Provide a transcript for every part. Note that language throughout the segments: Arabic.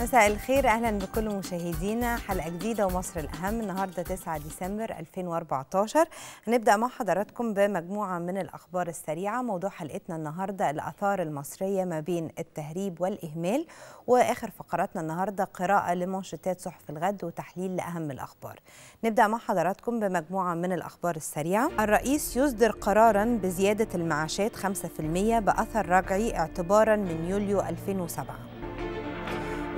مساء الخير اهلا بكل مشاهدينا حلقه جديده ومصر الاهم النهارده 9 ديسمبر 2014 هنبدا مع حضراتكم بمجموعه من الاخبار السريعه موضوع حلقتنا النهارده الاثار المصريه ما بين التهريب والاهمال واخر فقراتنا النهارده قراءه لمنشطات صحف الغد وتحليل لاهم الاخبار نبدا مع حضراتكم بمجموعه من الاخبار السريعه الرئيس يصدر قرارا بزياده المعاشات 5% باثر رجعي اعتبارا من يوليو 2007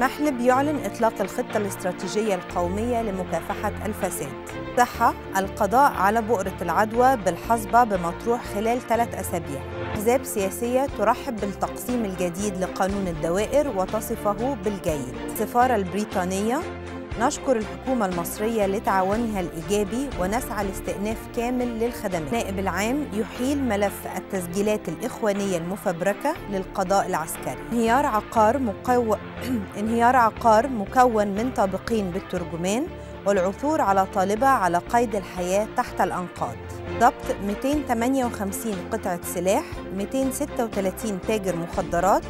محلب يعلن إطلاق الخطة الاستراتيجية القومية لمكافحة الفساد صحة القضاء على بؤرة العدوى بالحصبة بمطروح خلال ثلاث أسابيع أحزاب سياسية ترحب بالتقسيم الجديد لقانون الدوائر وتصفه بالجيد السفارة البريطانية نشكر الحكومة المصرية لتعاونها الإيجابي ونسعى لاستئناف كامل للخدمات نائب العام يحيل ملف التسجيلات الإخوانية المفبركة للقضاء العسكري انهيار عقار, مكو... انهيار عقار مكون من طابقين بالترجمان والعثور على طالبة على قيد الحياة تحت الأنقاض ضبط 258 قطعة سلاح 236 تاجر مخدرات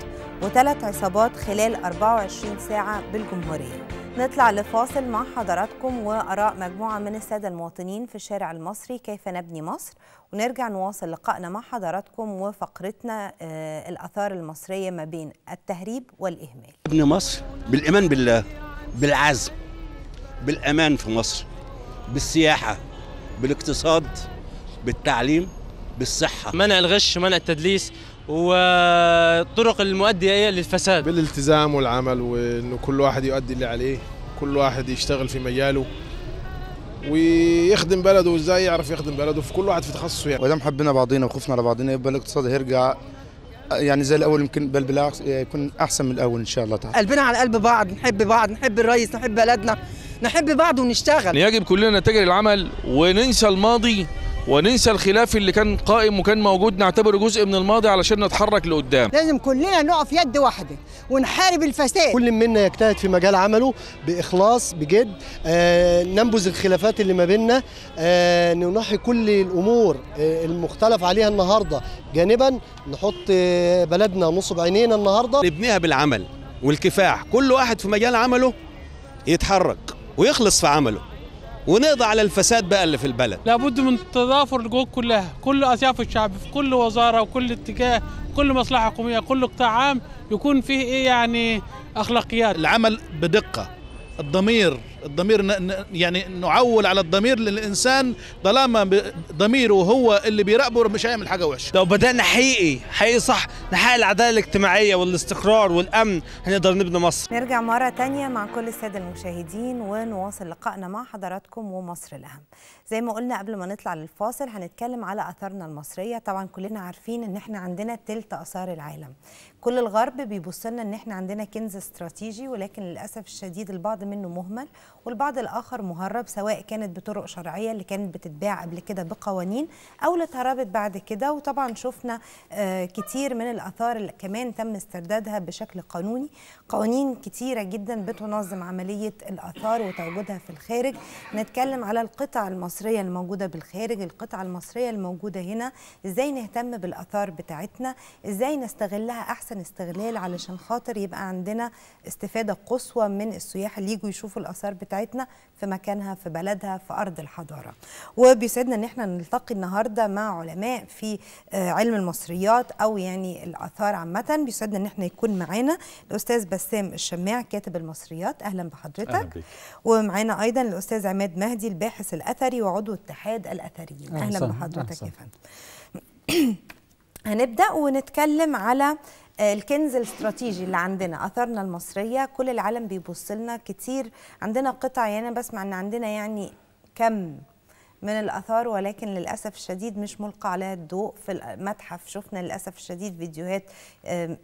وثلاث عصابات خلال 24 ساعة بالجمهورية نطلع لفاصل مع حضراتكم وآراء مجموعة من السادة المواطنين في الشارع المصري كيف نبني مصر ونرجع نواصل لقائنا مع حضراتكم وفقرتنا آه، الآثار المصرية ما بين التهريب والإهمال نبني مصر بالإيمان بالله بالعزم بالأمان في مصر بالسياحة بالاقتصاد بالتعليم بالصحة منع الغش منع التدليس والطرق المؤدية للفساد بالالتزام والعمل وأنه كل واحد يؤدي اللي عليه كل واحد يشتغل في مجاله ويخدم بلده وازاي يعرف يخدم بلده في كل واحد في تخصصه يعني ودام حبينا بعضينا وخفنا على بعضينا يبقى الاقتصاد هيرجع يعني زي الاول يمكن بل بالعكس يكون احسن من الاول ان شاء الله تعالى قلبنا على قلب بعض نحب بعض نحب الريس نحب بلدنا نحب بعض ونشتغل يجب كلنا نتجه للعمل وننسى الماضي وننسى الخلاف اللي كان قائم وكان موجود نعتبره جزء من الماضي علشان نتحرك لقدام لازم كلنا نقف يد واحده ونحارب الفساد كل منا يجتهد في مجال عمله باخلاص بجد آه ننبذ الخلافات اللي ما بيننا آه ننحي كل الامور آه المختلف عليها النهارده جانبا نحط آه بلدنا نصب عينينا النهارده نبنيها بالعمل والكفاح كل واحد في مجال عمله يتحرك ويخلص في عمله ونقضي على الفساد بقى اللي في البلد لابد من تضافر الجهود كلها كل اطياف الشعب في كل وزاره وكل اتجاه كل مصلحه حكوميه كل قطاع عام يكون فيه ايه يعني اخلاقيات العمل بدقه الضمير الضمير يعني نعول على الضمير للانسان طالما ضميره هو اللي بيراقبه مش هيعمل حاجه وحشه لو بدانا حقيقي حقيقي صح نحقق العداله الاجتماعيه والاستقرار والامن هنقدر نبني مصر نرجع مره تانية مع كل الساده المشاهدين ونواصل لقائنا مع حضراتكم ومصر الاهم زي ما قلنا قبل ما نطلع للفاصل هنتكلم على اثارنا المصريه طبعا كلنا عارفين ان احنا عندنا تلت اثار العالم كل الغرب بيبص لنا ان احنا عندنا كنز استراتيجي ولكن للاسف الشديد البعض منه مهمل والبعض الاخر مهرب سواء كانت بطرق شرعيه اللي كانت بتتباع قبل كده بقوانين او اللي اتهربت بعد كده وطبعا شفنا آه، كتير من الاثار اللي كمان تم استردادها بشكل قانوني قوانين كتيرة جدا بتنظم عملية الأثار وتواجدها في الخارج نتكلم على القطع المصرية الموجودة بالخارج القطع المصرية الموجودة هنا إزاي نهتم بالأثار بتاعتنا إزاي نستغلها أحسن استغلال علشان خاطر يبقى عندنا استفادة قصوى من السياح اللي يجوا يشوفوا الآثار بتاعتنا في مكانها في بلدها في أرض الحضارة وبيسعدنا إن احنا نلتقي النهاردة مع علماء في آه، علم المصريات أو يعني الآثار عامة بيسعدنا إن احنا يكون معانا الأستاذ بسام الشماع كاتب المصريات اهلا بحضرتك أهلا ومعانا ايضا الاستاذ عماد مهدي الباحث الاثري وعضو اتحاد الاثريين اهلا أحسن. بحضرتك يا فندم هنبدا ونتكلم على آه، الكنز الاستراتيجي اللي عندنا اثرنا المصريه كل العالم بيبص لنا كتير عندنا قطع يعني بسمع ان عندنا يعني كم من الآثار ولكن للأسف الشديد مش ملقى عليها الضوء في المتحف شفنا للأسف الشديد فيديوهات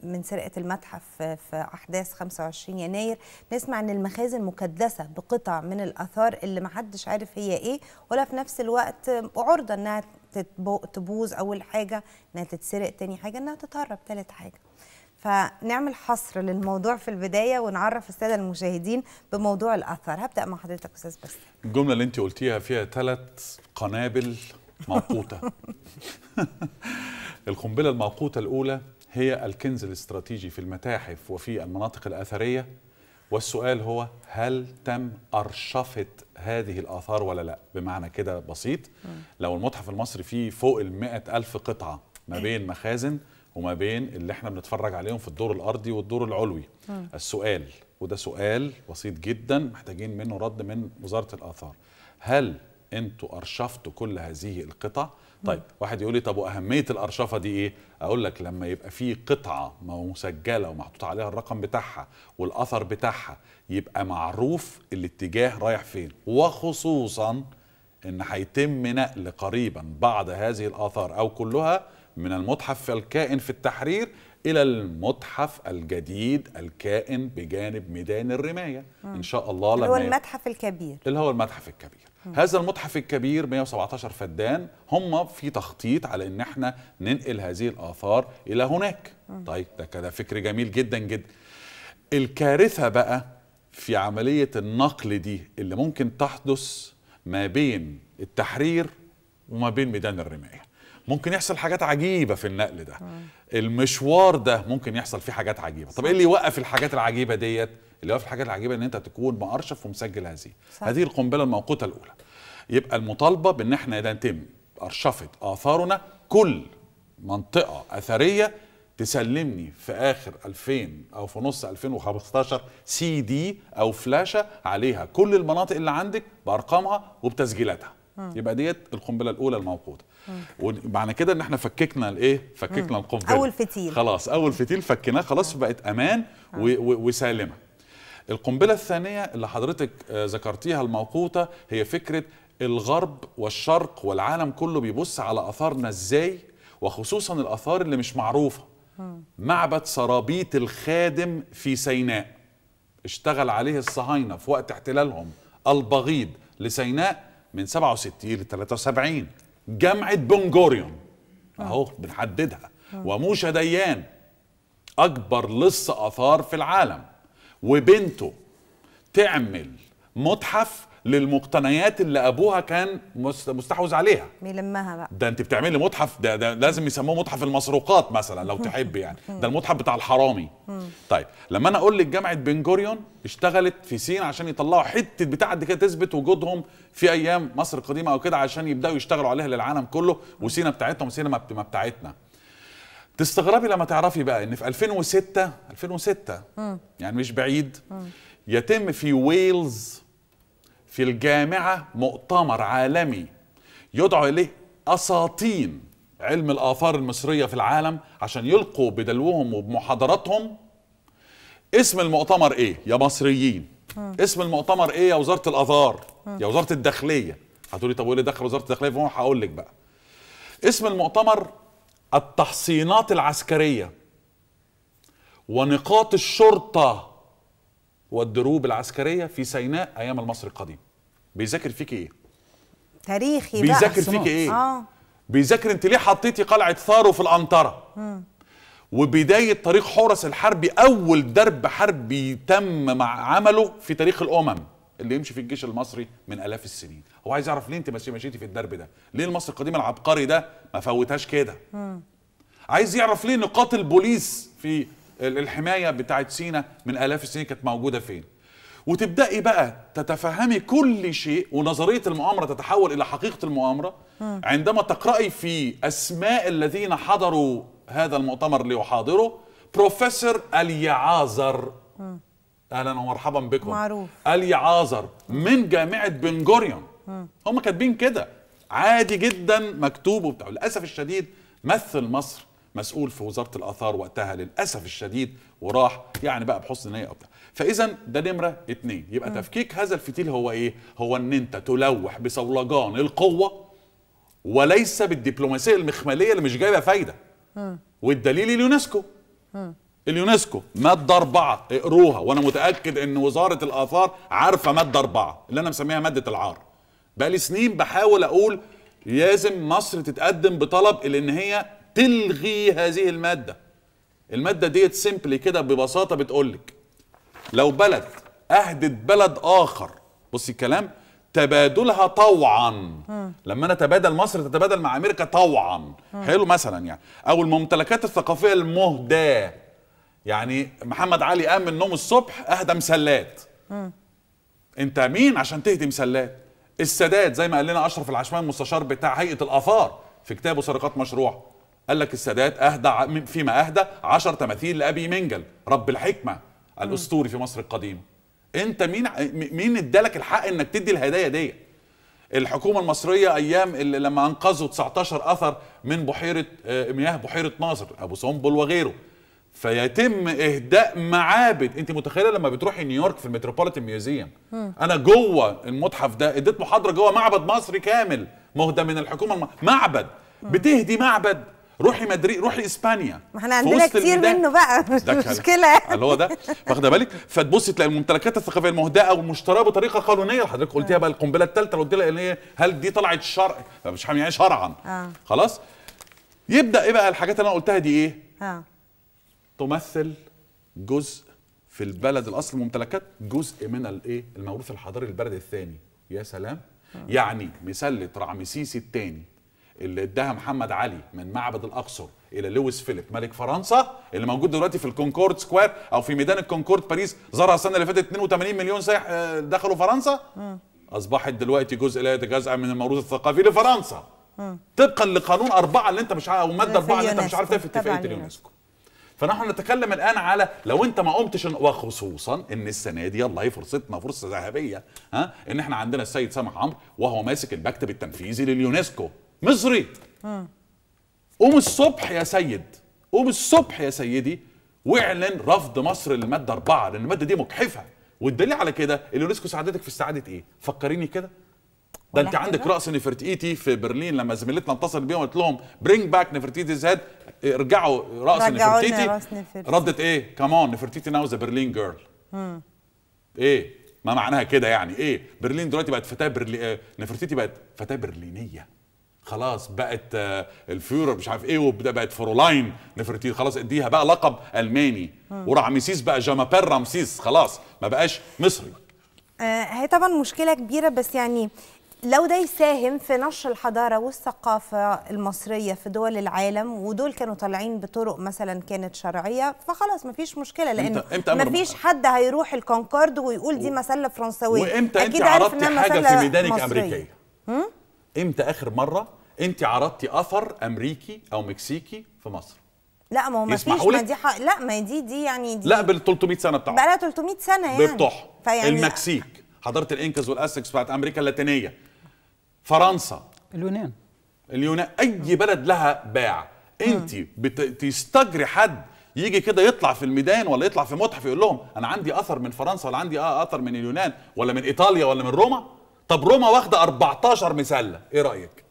من سرقة المتحف في أحداث 25 يناير نسمع أن المخازن مكدسة بقطع من الآثار اللي محدش عارف هي إيه ولا في نفس الوقت عرضة أنها تبوظ أول حاجة أنها تتسرق تاني حاجة أنها تتهرب تالت حاجة فنعمل حصر للموضوع في البدايه ونعرف الساده المشاهدين بموضوع الاثر هبدا مع حضرتك استاذ بس الجمله اللي انت قلتيها فيها ثلاث قنابل موقوته القنبله الموقوته الاولى هي الكنز الاستراتيجي في المتاحف وفي المناطق الاثريه والسؤال هو هل تم أرشفة هذه الآثار ولا لا بمعنى كده بسيط لو المتحف المصري فيه فوق المائة ألف قطعة ما بين مخازن وما بين اللي احنا بنتفرج عليهم في الدور الارضي والدور العلوي م. السؤال وده سؤال بسيط جدا محتاجين منه رد من وزاره الاثار هل انتوا ارشفتوا كل هذه القطع طيب واحد يقول لي طب واهميه الارشفه دي ايه اقول لك لما يبقى في قطعه مسجله ومحطوط عليها الرقم بتاعها والاثر بتاعها يبقى معروف الاتجاه رايح فين وخصوصا ان هيتم نقل قريبا بعض هذه الاثار او كلها من المتحف الكائن في التحرير إلى المتحف الجديد الكائن بجانب ميدان الرماية مم. إن شاء الله اللي هو المتحف الكبير اللي هو المتحف الكبير مم. هذا المتحف الكبير 117 فدان هم في تخطيط على إن احنا ننقل هذه الآثار إلى هناك مم. طيب ده كده فكر جميل جدا جدا الكارثة بقى في عملية النقل دي اللي ممكن تحدث ما بين التحرير وما بين ميدان الرماية ممكن يحصل حاجات عجيبه في النقل ده المشوار ده ممكن يحصل فيه حاجات عجيبه طب ايه اللي يوقف الحاجات العجيبه ديت اللي يوقف الحاجات العجيبه ان انت تكون مأرشف ومسجل هذه هذه القنبله الموقوته الاولى يبقى المطالبه بان احنا تم ارشفت اثارنا كل منطقه اثريه تسلمني في اخر 2000 او في نص 2015 سي دي او فلاشه عليها كل المناطق اللي عندك بارقامها وبتسجيلاتها يبقى ديت القنبله الاولى الموقوته ومعنى كده ان احنا فككنا الايه فككنا القنبله اول فتيل خلاص اول فتيل فكناه خلاص بقت امان وسالمه القنبله الثانيه اللي حضرتك آه، ذكرتيها الموقوته هي فكره الغرب والشرق والعالم كله بيبص على اثارنا ازاي وخصوصا الاثار اللي مش معروفه معبد سرابيت الخادم في سيناء اشتغل عليه الصهاينه في وقت احتلالهم البغيض لسيناء من 67 ل 73 جامعه بونجوريون اهو بنحددها آه. وموشا ديان اكبر لص اثار في العالم وبنته تعمل متحف للمقتنيات اللي ابوها كان مستحوذ عليها بيلمها بقى ده انت بتعملي متحف ده, ده لازم يسموه متحف المسروقات مثلا لو تحب يعني ده المتحف بتاع الحرامي طيب لما انا اقول لك جامعه بنجوريون اشتغلت في سين عشان يطلعوا حته بتاعه دي كده تثبت وجودهم في ايام مصر القديمه او كده عشان يبداوا يشتغلوا عليها للعالم كله وسينا بتاعتهم وسينا ما بتاعتنا تستغربي لما تعرفي بقى ان في 2006 2006 يعني مش بعيد يتم في ويلز في الجامعة مؤتمر عالمي يدعو إليه أساطين علم الآثار المصرية في العالم عشان يلقوا بدلوهم وبمحاضراتهم اسم المؤتمر إيه يا مصريين م. اه. اسم المؤتمر إيه يا وزارة الآثار يا اه. وزارة الداخلية هتقولي طب وايه دخل وزارة الداخلية فهو هقول لك بقى اسم المؤتمر التحصينات العسكرية ونقاط الشرطة والدروب العسكريه في سيناء ايام المصري القديم بيذاكر فيك ايه تاريخي بقى بيذاكر فيك ايه آه. بيذاكر انت ليه حطيتي قلعه ثارو في الانطره وبدايه طريق حورس الحربي اول درب حربي تم مع عمله في تاريخ الامم اللي يمشي في الجيش المصري من الاف السنين هو عايز يعرف ليه انت ماشي مشيتي في الدرب ده ليه المصري القديم العبقري ده ما فوتهاش كده عايز يعرف ليه نقاط البوليس في الحمايه بتاعت سينا من الاف السنين كانت موجوده فين وتبداي بقى تتفهمي كل شيء ونظريه المؤامره تتحول الى حقيقه المؤامره عندما تقراي في اسماء الذين حضروا هذا المؤتمر ليحاضره بروفيسور اليعازر اهلا ومرحبا بكم معروف اليعازر من جامعه بن جوريون هم كاتبين كده عادي جدا مكتوب وبتاع للاسف الشديد مثل مصر مسؤول في وزاره الاثار وقتها للاسف الشديد وراح يعني بقى بحسن نيه وبتاع فاذا ده نمره اتنين يبقى م. تفكيك هذا الفتيل هو ايه هو ان انت تلوح بصولجان القوه وليس بالدبلوماسيه المخمليه اللي مش جايبه فايده والدليل اليونسكو اليونسكو ماده اربعه اقروها وانا متاكد ان وزاره الاثار عارفه ماده اربعه اللي انا مسميها ماده العار بقى لي سنين بحاول اقول لازم مصر تتقدم بطلب لان هي تلغي هذه الماده الماده ديت سيمبلي كده ببساطه بتقول لك لو بلد اهدت بلد اخر بصي الكلام تبادلها طوعا م. لما انا اتبادل مصر تتبادل مع امريكا طوعا م. حلو مثلا يعني او الممتلكات الثقافيه المهداه يعني محمد علي قام من النوم الصبح اهدى مسلات م. انت مين عشان تهدي مسلات السادات زي ما قال لنا اشرف العشمان مستشار بتاع هيئه الاثار في كتابه سرقات مشروع قال لك السادات اهدى فيما اهدى 10 تماثيل لابي منجل رب الحكمه الاسطوري في مصر القديمه انت مين مين ادالك الحق انك تدي الهدايا دي الحكومه المصريه ايام اللي لما انقذوا 19 اثر من بحيره آه، مياه بحيره ناصر ابو سنبل وغيره فيتم اهداء معابد انت متخيله لما بتروحي نيويورك في المتروبوليتان ميوزيوم انا جوه المتحف ده اديت محاضره جوه معبد مصري كامل مهدى من الحكومه الم... معبد بتهدي معبد روحي مدريد روحي اسبانيا ما احنا عندنا كتير الميدان. منه بقى مش مشكله اللي هو ده واخده بالك فتبصي تلاقي الممتلكات الثقافيه المهداه والمشتراه بطريقه قانونيه حضرتك قلتيها بقى القنبله الثالثه قلت لها ان هي هل دي طلعت شرع مش يعني شرعا آه. خلاص يبدا ايه بقى الحاجات اللي انا قلتها دي ايه آه. تمثل جزء في البلد الاصل الممتلكات جزء من الايه الموروث الحضاري البلد الثاني يا سلام آه. يعني مسله رعمسيس الثاني اللي اداها محمد علي من معبد الاقصر الى لويس فيليب ملك فرنسا اللي موجود دلوقتي في الكونكورد سكوير او في ميدان الكونكورد باريس زارها السنه اللي فاتت 82 مليون سائح آه، دخلوا فرنسا اصبحت دلوقتي جزء لا يتجزأ من الموروث الثقافي لفرنسا طبقا لقانون أربعة اللي أنت مش عارف أو مادة أربعة اللي أنت مش عارف في اتفاقية اليونسكو فنحن نتكلم الآن على لو أنت ما قمتش وخصوصا إن السنة دي الله هي فرصتنا فرصة ذهبية ها إن إحنا عندنا السيد سامح عمرو وهو ماسك المكتب التنفيذي لليونسكو مصري آه. قوم الصبح يا سيد قوم الصبح يا سيدي واعلن رفض مصر للماده اربعه لان الماده دي مجحفه والدليل على كده اليونسكو ساعدتك في استعاده ايه؟ فكريني كده ده انت عندك راس نفرتيتي في برلين لما زميلتنا اتصلت بيهم قالت لهم برينج باك نفرتيتي هيد ارجعوا راس نفرتيتي ردت ايه؟ كمان نفرتيتي ناو ذا برلين جيرل ايه؟ ما معناها كده يعني ايه؟ برلين دلوقتي بقت فتاه برلي... آه، نفرتيتي بقت فتاه برلينيه خلاص بقت آه، الفيورر مش عارف ايه وبدا بقت فرولاين نفرتيتي خلاص اديها بقى لقب الماني ورامسيس بقى جامابير رامسيس خلاص ما بقاش مصري آه، هي طبعا مشكله كبيره بس يعني لو ده يساهم في نشر الحضاره والثقافه المصريه في دول العالم ودول كانوا طالعين بطرق مثلا كانت شرعيه فخلاص مفيش مشكله لان مفيش حد هيروح الكونكورد ويقول دي مسله فرنسويه وامتى انت عرضتي حاجه في ميدانك امريكيه امتى اخر مره انت عرضتي اثر امريكي او مكسيكي في مصر لا ما هو ما فيش ما دي حق... لا ما دي دي يعني دي لا بال 300 سنه بتاعه بقى لها 300 سنه يعني بتوعها فيعني المكسيك حضاره الانكاز والاسكس بتاعت امريكا اللاتينيه فرنسا اليونان اليونان اي بلد لها باع انت بتستجري حد يجي كده يطلع في الميدان ولا يطلع في متحف يقول لهم انا عندي اثر من فرنسا ولا عندي اثر من اليونان ولا من ايطاليا ولا من روما طب روما واخده 14 مسله ايه رايك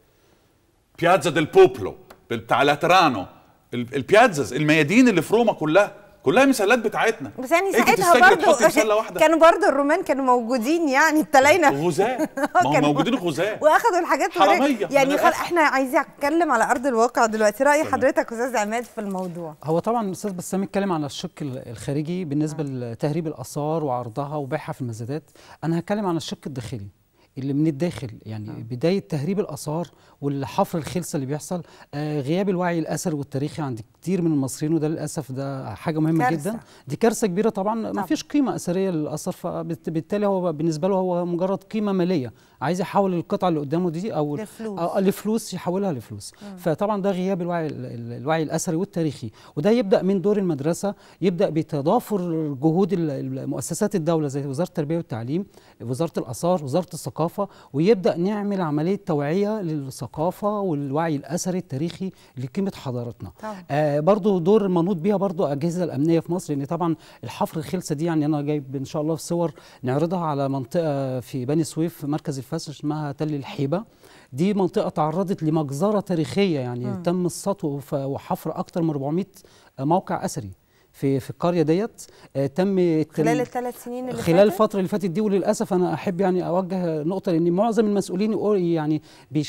بيازا ديل بوبلو بتاع لاترانو البيازز الميادين اللي في روما كلها كلها مسلات بتاعتنا بس يعني إيه ساعتها برضه كانوا برضه الرومان كانوا موجودين يعني التلاينة غزاة ما هم موجودين غزاة واخدوا الحاجات حرامية يعني خل... احنا عايزين اتكلم على ارض الواقع دلوقتي راي حضرتك استاذ عماد في الموضوع هو طبعا استاذ بسام اتكلم على الشق الخارجي بالنسبه آه. لتهريب الاثار وعرضها وبيعها في المزادات انا هتكلم عن الشق الداخلي اللي من الداخل يعني آه. بدايه تهريب الاثار والحفر الخلسه اللي بيحصل آه غياب الوعي الاثري والتاريخي عند كتير من المصريين وده للاسف ده حاجه مهمه كارثة. جدا دي كارثه كبيره طبعا, طبعا. ما فيش قيمه اثريه للاثر فبالتالي هو بالنسبه له هو مجرد قيمه ماليه عايز يحول القطعه اللي قدامه دي او لفلوس, أو لفلوس يحولها لفلوس مم. فطبعا ده غياب الوعي الوعي الاثري والتاريخي وده يبدا من دور المدرسه يبدا بتضافر جهود مؤسسات الدوله زي وزاره التربيه والتعليم وزاره الاثار وزاره الثقافه ويبدا نعمل عمليه توعيه للثقافه والوعي الاثري التاريخي لقيمه حضارتنا طبعا. آه برضو دور منوط بيها برضو الاجهزه الامنيه في مصر لان طبعا الحفر الخلسه دي يعني انا جايب ان شاء الله في صور نعرضها على منطقه في بني سويف في مركز الفاس اسمها تل الحيبه دي منطقه تعرضت لمجزره تاريخيه يعني م. تم السطو وحفر اكثر من 400 موقع اثري في في القريه ديت آه، تم خلال الثلاث سنين اللي خلال الفتره اللي فاتت دي وللاسف انا احب يعني اوجه نقطه لان معظم المسؤولين يعني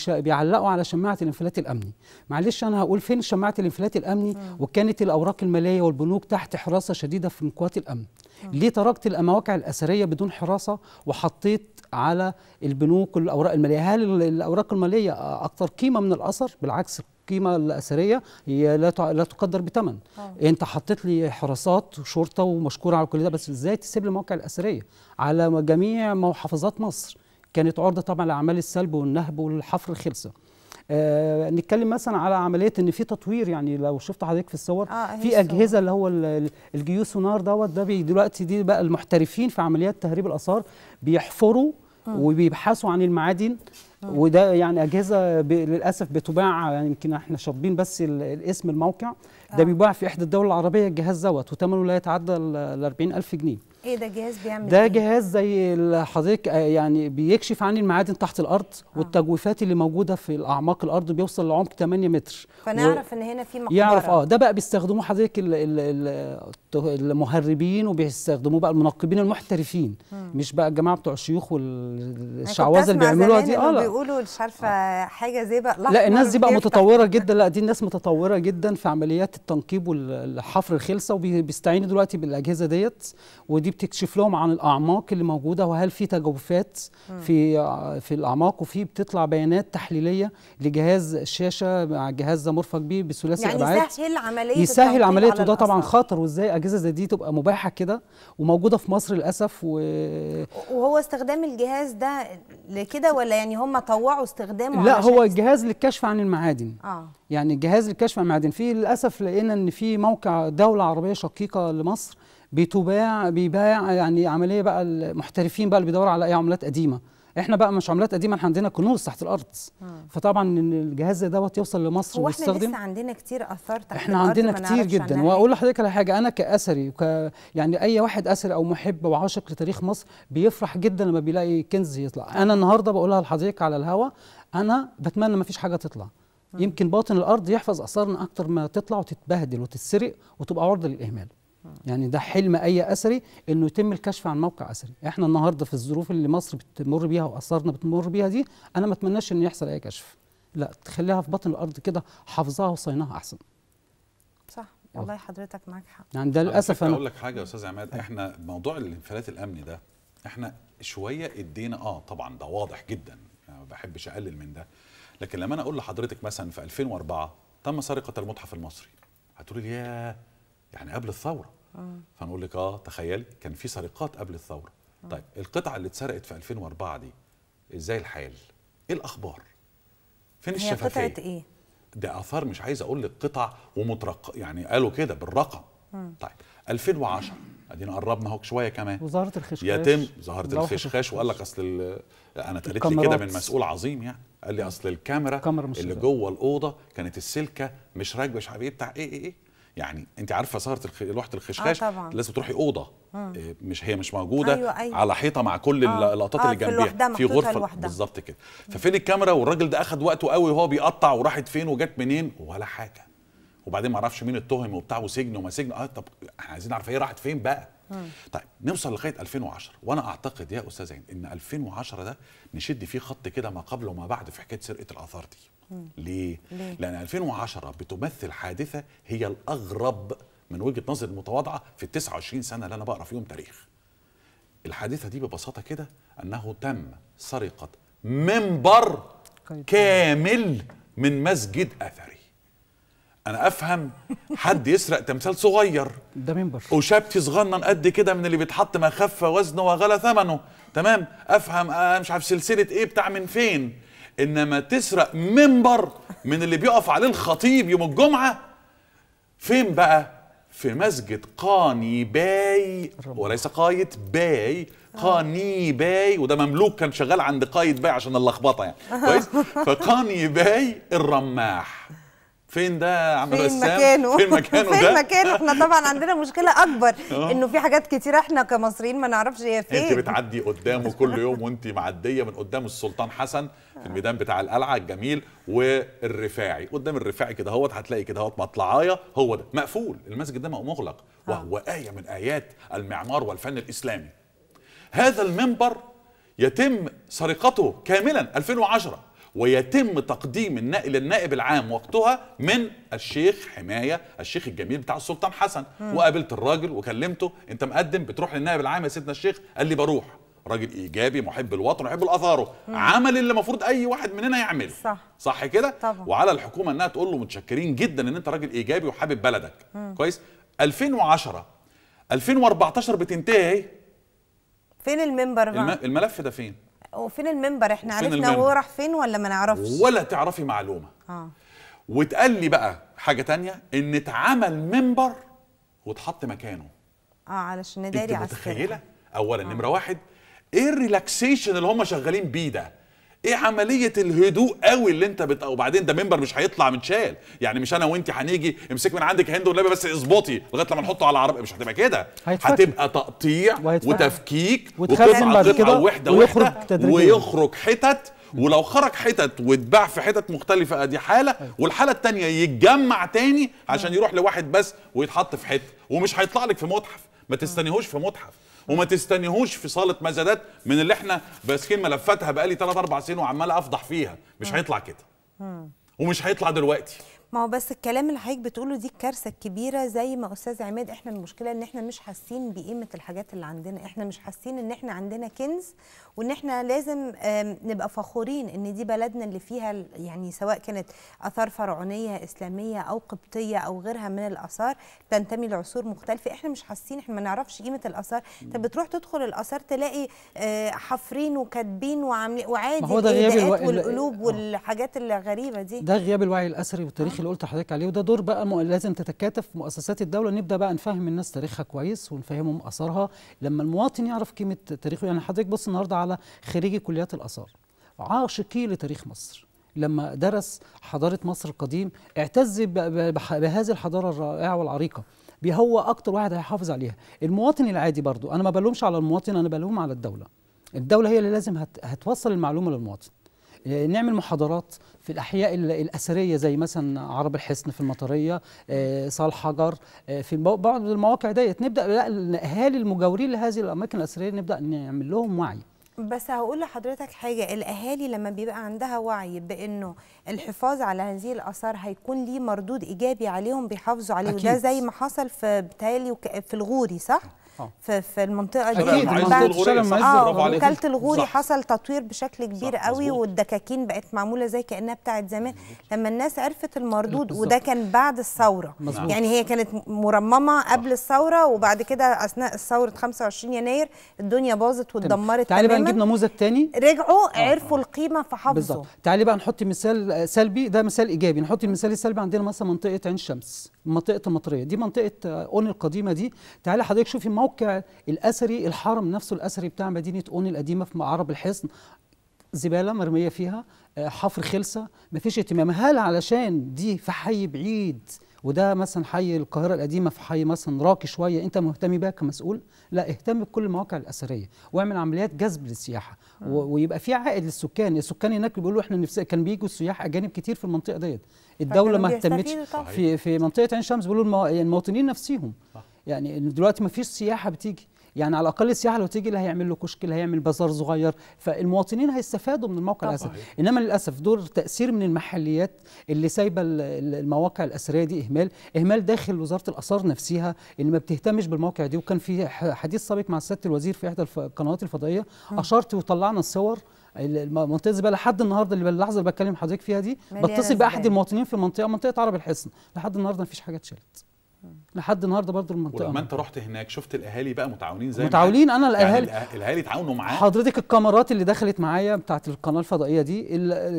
بيعلقوا على شماعه الانفلات الامني معلش انا هقول فين شماعه الانفلات الامني مم. وكانت الاوراق الماليه والبنوك تحت حراسه شديده في قوات الامن مم. ليه تركت المواقع الاثريه بدون حراسه وحطيت على البنوك والاوراق الماليه هل الاوراق الماليه اكثر قيمه من الاثر بالعكس القيمه الاثريه هي لا لا تقدر بثمن آه. انت حطيت لي حراسات وشرطه ومشكور على كل ده بس ازاي تسيب لي المواقع الاثريه على جميع محافظات مصر كانت عرضه طبعا لاعمال السلب والنهب والحفر خلصه آه نتكلم مثلا على عمليه ان في تطوير يعني لو شفت حضرتك في الصور آه في اجهزه اللي هو الجيو سونار دوت ده دلوقتي دي بقى المحترفين في عمليات تهريب الاثار بيحفروا وبيبحثوا عن المعادن آه. وده يعني اجهزه ب... للاسف بتباع يعني احنا شاطبين بس الاسم الموقع ده آه. بيباع في احدى الدول العربيه الجهاز دوت وثمنه لا يتعدى ال 40000 جنيه ايه ده جهاز بيعمل ده إيه؟ جهاز زي حضرتك آه، يعني بيكشف عن المعادن تحت الارض آه. والتجويفات اللي موجوده في اعماق الارض بيوصل لعمق 8 متر فنعرف و... ان هنا في مقبره يعرف اه ده بقى بيستخدموه حضرتك المهربين وبيستخدموه بقى المنقبين المحترفين م. مش بقى الجماعه بتوع الشيوخ والشعوذه اللي بيعملوها دي اه لا بيقولوا مش عارفه آه. حاجه زي بقى لا الناس دي بقى متطوره جدا لا دي الناس متطوره جدا في عمليات التنقيب والحفر الخلسه وبيستعينوا دلوقتي بالاجهزه ديت ودي دي بتكشف لهم عن الاعماق اللي موجوده وهل في تجوفات في في الاعماق وفي بتطلع بيانات تحليليه لجهاز الشاشه مع جهاز مرفق بي بثلاثي يعني الابعاد يسهل عمليه يسهل عمليه وده طبعا خطر وازاي اجهزه زي دي تبقى مباحه كده وموجوده في مصر للاسف و... وهو استخدام الجهاز ده لكده ولا يعني هم طوعوا استخدامه لا هو الجهاز للكشف عن المعادن آه. يعني جهاز للكشف عن المعادن في للاسف لقينا ان في موقع دوله عربيه شقيقه لمصر بتباع بيباع يعني عمليه بقى المحترفين بقى اللي بيدوروا على اي عملات قديمه احنا بقى مش عملات قديمه احنا عندنا كنوز تحت الارض فطبعا ان الجهاز دوت يوصل لمصر هو احنا ويستخدم لسه عندنا كتير اثار تحت احنا الأرض عندنا كتير جدا واقول إيه. لحضرتك على حاجه انا كاثري وك يعني اي واحد اثري او محب وعاشق لتاريخ مصر بيفرح جدا لما بيلاقي كنز يطلع انا النهارده بقولها لحضرتك على الهوا انا بتمنى ما فيش حاجه تطلع يمكن باطن الارض يحفظ اثارنا اكتر ما تطلع وتتبهدل وتتسرق وتبقى عرضه للاهمال يعني ده حلم اي اثري انه يتم الكشف عن موقع اثري احنا النهارده في الظروف اللي مصر بتمر بيها واثارنا بتمر بيها دي انا ما اتمناش ان يحصل اي كشف لا تخليها في بطن الارض كده حافظاها وصيناها احسن صح والله حضرتك معاك حق يعني ده للاسف انا اقول لك حاجه يا استاذ عماد احنا موضوع الانفلات الامني ده احنا شويه ادينا اه طبعا ده واضح جدا ما بحبش اقلل من ده لكن لما انا اقول لحضرتك مثلا في 2004 تم سرقه المتحف المصري هتقولي لي ياه يعني قبل الثوره آه. فنقول لك اه تخيلي كان في سرقات قبل الثوره آه. طيب القطعه اللي اتسرقت في 2004 دي ازاي الحال ايه الاخبار فين هي الشفافيه قطعه ايه ده اثار مش عايز اقول لك قطع ومترق يعني قالوا كده بالرقم آه. طيب 2010 ادينا قربنا اهو شويه كمان وزاره الخشخاش يتم زهره الخشخاش وقال لك اصل انا اتقالت لي كده من مسؤول عظيم يعني قال لي آه. اصل الكاميرا اللي جوه الاوضه كانت السلكه مش راكبه مش عارف ايه بتاع ايه ايه ايه يعني انت عارفه صارت الخ... لوحه الخشخاش آه طبعاً. لازم تروحي اوضه آه، مش هي مش موجوده أيوة أيوة. على حيطه مع كل آه. اللقطات آه اللي جنبيها في غرفه بالظبط كده ففين الكاميرا والراجل ده اخد وقته قوي وهو بيقطع وراحت فين وجت منين ولا حاجه وبعدين ما اعرفش مين اتهم وبتاع وسجن وما سجن اه طب احنا عايزين نعرف هي راحت فين بقى مم. طيب نوصل لغايه 2010 وانا اعتقد يا استاذ عين ان 2010 ده نشد فيه خط كده ما قبل وما بعد في حكايه سرقه الاثار دي ليه؟, ليه؟ لأن 2010 بتمثل حادثة هي الأغرب من وجهة نظر المتواضعة في ال 29 سنة اللي أنا بقرأ فيهم تاريخ الحادثة دي ببساطة كده أنه تم سرقة منبر كامل من مسجد أثري انا افهم حد يسرق تمثال صغير ده منبر وشابتي صغنن قد كده من اللي بيتحط ما خف وزنه وغلى ثمنه تمام افهم مش عارف سلسله ايه بتاع من فين انما تسرق منبر من اللي بيقف عليه الخطيب يوم الجمعه فين بقى في مسجد قاني باي وليس قايت باي قاني باي وده مملوك كان شغال عند قايد باي عشان اللخبطه يعني كويس فقاني باي الرماح فين ده يا عم فين رسام؟ مكانه فين مكانه فين مكانه احنا طبعا عندنا مشكله اكبر اه. انه في حاجات كتير احنا كمصريين ما نعرفش هي فين انت بتعدي قدامه كل يوم وانت معديه من قدام السلطان حسن في الميدان بتاع القلعه الجميل والرفاعي قدام الرفاعي كده اهوت هتلاقي كده اهوت مطلعايه هو ده مقفول المسجد ده مغلق اه. وهو ايه من ايات المعمار والفن الاسلامي هذا المنبر يتم سرقته كاملا 2010 ويتم تقديم النقل للنائب العام وقتها من الشيخ حمايه الشيخ الجميل بتاع السلطان حسن وقابلت الراجل وكلمته انت مقدم بتروح للنائب العام يا سيدنا الشيخ قال لي بروح راجل ايجابي محب الوطن محب الاثاره عمل اللي المفروض اي واحد مننا يعمله صح صح كده وعلى الحكومه انها تقول له متشكرين جدا ان انت راجل ايجابي وحابب بلدك مم. كويس 2010 2014 بتنتهي فين المنبر بقى؟ الملف ده فين؟ وفين المنبر احنا عرفنا هو راح فين ولا ما نعرفش ولا تعرفي معلومه اه واتقال لي بقى حاجه تانية ان اتعمل منبر واتحط مكانه اه علشان نداري على السرقه متخيله اولا آه. نمره واحد ايه الريلاكسيشن اللي هم شغالين بيه ده ايه عمليه الهدوء قوي اللي انت بت... وبعدين ده منبر مش هيطلع متشال يعني مش انا وانت هنيجي امسك من عندك هند والنبي بس اظبطي لغايه لما نحطه على العربيه مش هتبقى كده هتبقى تقطيع وتفكيك بعد كده وحده ويخرج وحدة ويخرج حتت ولو خرج حتت واتباع في حتت مختلفه ادي حاله أيوة. والحاله الثانيه يتجمع تاني عشان نعم. يروح لواحد بس ويتحط في حته ومش هيطلع لك في متحف ما تستنيهوش في متحف وما تستنيهوش في صاله مزادات من اللي احنا ماسكين ملفاتها بقالي 3 4 سنين وعمال افضح فيها مش هيطلع كده ومش هيطلع دلوقتي ما هو بس الكلام اللي حضرتك بتقوله دي الكارثه الكبيره زي ما استاذ عماد احنا المشكله ان احنا مش حاسين بقيمه الحاجات اللي عندنا احنا مش حاسين ان احنا عندنا كنز وان احنا لازم نبقى فخورين ان دي بلدنا اللي فيها يعني سواء كانت اثار فرعونيه اسلاميه او قبطيه او غيرها من الاثار تنتمي لعصور مختلفه احنا مش حاسين احنا ما نعرفش قيمه الاثار انت بتروح تدخل الاثار تلاقي آه، حافرين وكاتبين وعاملين وعادي ما هو ده غياب الوعي والقلوب آه. والحاجات الغريبه دي ده غياب الوعي الاثري والتاريخ اللي قلت لحضرتك عليه وده دور بقى لازم تتكاتف مؤسسات الدوله نبدا بقى نفهم الناس تاريخها كويس ونفهمهم اثارها لما المواطن يعرف قيمه تاريخه يعني حضرتك بص النهارده على خريجي كليات الاثار عاشقي لتاريخ مصر لما درس حضاره مصر القديم اعتز بهذه الحضاره الرائعه والعريقه هو اكتر واحد هيحافظ عليها المواطن العادي برضو انا ما بلومش على المواطن انا بلوم على الدوله الدوله هي اللي لازم هتوصل المعلومه للمواطن آه، نعمل محاضرات في الاحياء الاثريه زي مثلا عرب الحصن في المطريه آه، صال حجر آه، في بعض المواقع ديت نبدا لا الاهالي المجاورين لهذه الاماكن الاثريه نبدا نعمل لهم وعي بس هقول لحضرتك حاجة الأهالي لما بيبقى عندها وعي بأنه الحفاظ على هذه الآثار هيكون ليه مردود إيجابي عليهم بيحافظوا عليه وده زي ما حصل في بتالي في الغوري صح؟ آه. في المنطقه دي اكيد اه وكاله الغوري حصل تطوير بشكل كبير صح. قوي مزبوط. والدكاكين بقت معموله زي كانها بتاعه زمان لما الناس عرفت المردود بالزبط. وده كان بعد الثوره مزبوط. يعني هي كانت مرممه قبل الثوره وبعد كده اثناء ثوره 25 يناير الدنيا باظت واتدمرت تعالي بقى نجيب نموذج تاني رجعوا آه. عرفوا القيمه فحافظوا بالظبط تعالي بقى نحط مثال سلبي ده مثال ايجابي نحط المثال السلبي عندنا مثلا منطقه عين شمس منطقه مطريه دي منطقه اون القديمه دي تعالى حضرتك شوفي موقع الاثري الحرم نفسه الاثري بتاع مدينه اون القديمه في عرب الحصن زباله مرميه فيها آه، حفر خلسه فيش اهتمام هل علشان دي في حي بعيد وده مثلا حي القاهره القديمه في حي مثلا راقي شويه انت مهتم بيها كمسؤول لا اهتم بكل المواقع الاثريه واعمل عمليات جذب للسياحه آه. ويبقى في عائد للسكان السكان هناك بيقولوا احنا نفسنا كان بيجوا السياح اجانب كتير في المنطقه ديت الدوله ما اهتمتش في في منطقه عين شمس بيقولوا المواطنين نفسيهم يعني دلوقتي ما فيش سياحه بتيجي يعني على الاقل السياحه لو تيجي اللي هيعمل له كشك اللي هيعمل بازار صغير فالمواطنين هيستفادوا من الموقع الاثري انما للاسف دور تاثير من المحليات اللي سايبه المواقع الاثريه دي اهمال اهمال داخل وزاره الاثار نفسها اللي ما بتهتمش بالمواقع دي وكان في حديث سابق مع سياده الوزير في احدى القنوات الفضائيه اشرت وطلعنا الصور منطقه الزباله لحد النهارده اللي باللحظه اللي بتكلم حضرتك فيها دي بتصل باحد المواطنين في المنطقه منطقه عرب الحصن لحد النهارده مفيش حاجه اتشالت لحد النهارده برضو المنطقه ولما انت رحت هناك شفت الاهالي بقى متعاونين زي متعاونين انا يعني الاهالي يعني الاهالي اتعاونوا معاك حضرتك الكاميرات اللي دخلت معايا بتاعه القناه الفضائيه دي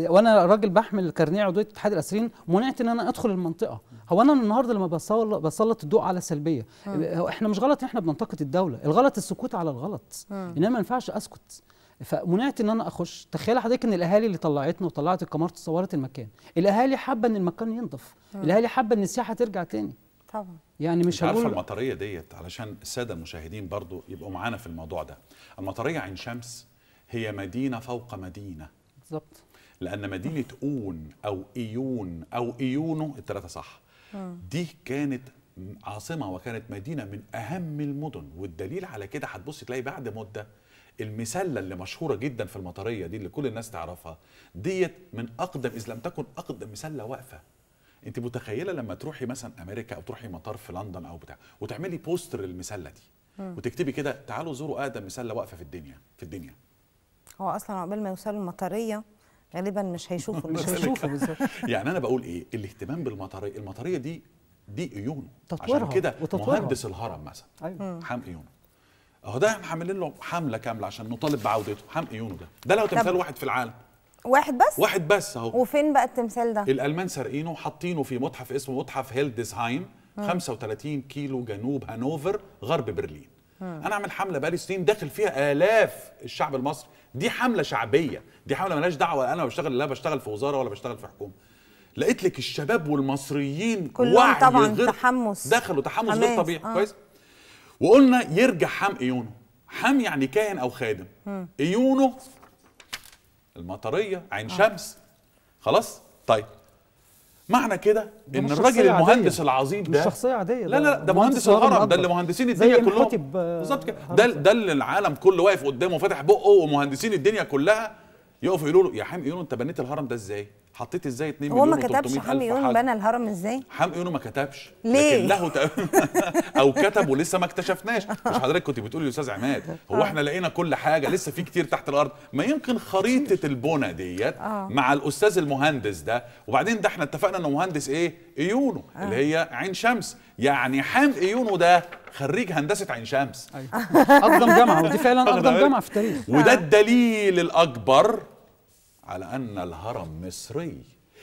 وانا راجل بحمل كارنيه عضويه اتحاد الاسرين منعت ان انا ادخل المنطقه هو انا النهارده لما بسلط بسلط الضوء على سلبيه هو آه. احنا مش غلط احنا بننتقد الدوله الغلط السكوت على الغلط آه. انما ما ينفعش اسكت فمنعت ان انا اخش تخيل حضرتك ان الاهالي اللي طلعتنا وطلعت الكاميرات وصورت المكان الاهالي حابه ان المكان ينضف آه. الاهالي حابه ان السياحه ترجع تاني طبعا يعني مش هقول عارفه المطريه ديت علشان الساده المشاهدين برضو يبقوا معانا في الموضوع ده المطريه عين شمس هي مدينه فوق مدينه بالظبط لان مدينه اون او ايون او ايونو الثلاثه صح دي كانت عاصمه وكانت مدينه من اهم المدن والدليل على كده هتبص تلاقي بعد مده المسله اللي مشهوره جدا في المطريه دي اللي كل الناس تعرفها ديت من اقدم اذا لم تكن اقدم مسله واقفه انت متخيله لما تروحي مثلا امريكا او تروحي مطار في لندن او بتاع وتعملي بوستر للمسله دي وتكتبي كده تعالوا زوروا اقدم مسله واقفه في الدنيا في الدنيا هو اصلا عقبال ما يوصل المطريه غالبا مش هيشوفوا مش هيشوفوا بالظبط يعني انا بقول ايه الاهتمام بالمطريه المطريه دي دي عيونه عشان كده مهندس الهرم مثلا أيوه. حام عيونه اهو ده عاملين له حمله كامله عشان نطالب بعودته حام ايونو ده ده لو تمثال واحد في العالم واحد بس واحد بس اهو وفين بقى التمثال ده الالمان سارقينه حاطينه في متحف اسمه متحف هيلدزهايم 35 كيلو جنوب هانوفر غرب برلين مم. انا عامل حمله بقالي سنين داخل فيها الاف الشعب المصري دي حمله شعبيه دي حمله مالهاش دعوه انا بشتغل لا بشتغل في وزاره ولا بشتغل في حكومه لقيت لك الشباب والمصريين كلهم طبعا غير تحمس دخلوا تحمس غير طبيعي آه. كويس وقلنا يرجع حام ايونو حام يعني كاهن او خادم مم. ايونو المطريه عين آه. شمس خلاص طيب معنى كده ان الراجل المهندس عادية. العظيم ده مش شخصيه عاديه لا لا ده مهندس الهرم ده اللي مهندسين الدنيا كلهم آه، بالظبط كده ده ده اللي العالم كله واقف قدامه فاتح بقه ومهندسين الدنيا كلها يقفوا يقولوا له يا حامي يقولوا انت بنيت الهرم ده ازاي؟ حطيت ازاي 2 مليون هو ما كتبش حمي يونو بنى الهرم ازاي؟ حمي يونو ما كتبش ليه؟ لكن له او كتب ولسه ما اكتشفناش مش حضرتك كنت بتقولي يا استاذ عماد هو آه. احنا لقينا كل حاجه لسه في كتير تحت الارض ما يمكن خريطه البنى ديت آه. مع الاستاذ المهندس ده وبعدين ده احنا اتفقنا انه مهندس ايه؟ ايونو آه. اللي هي عين شمس يعني حام ايونو ده خريج هندسه عين شمس ايوه اقدم جامعه ودي فعلا اقدم جامعه في التاريخ وده الدليل الاكبر على أن الهرم مصري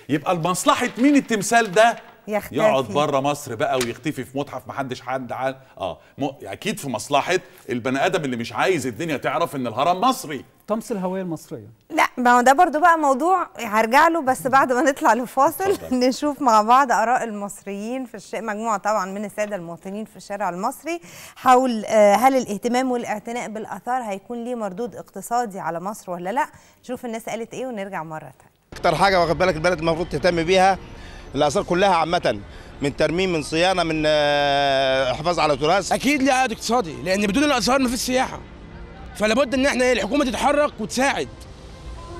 يبقى المصلحة مين التمثال ده يختفي. يقعد بره مصر بقى ويختفي في متحف محدش حد عن اه م... اكيد في مصلحه البني ادم اللي مش عايز الدنيا تعرف ان الهرم مصري طمس الهويه المصريه لا ما هو ده برضو بقى موضوع هرجع له بس بعد ما نطلع لفاصل نشوف مع بعض اراء المصريين في الشيء مجموعه طبعا من الساده المواطنين في الشارع المصري حول آه، هل الاهتمام والاعتناء بالاثار هيكون ليه مردود اقتصادي على مصر ولا لا نشوف الناس قالت ايه ونرجع مره ثانيه اكتر حاجه واخد بالك البلد المفروض تهتم بيها الاثار كلها عامه من ترميم من صيانه من آه، حفاظ على تراث اكيد ليها عائد اقتصادي لان بدون الاثار مفيش سياحه فلابد ان احنا إيه، الحكومه تتحرك وتساعد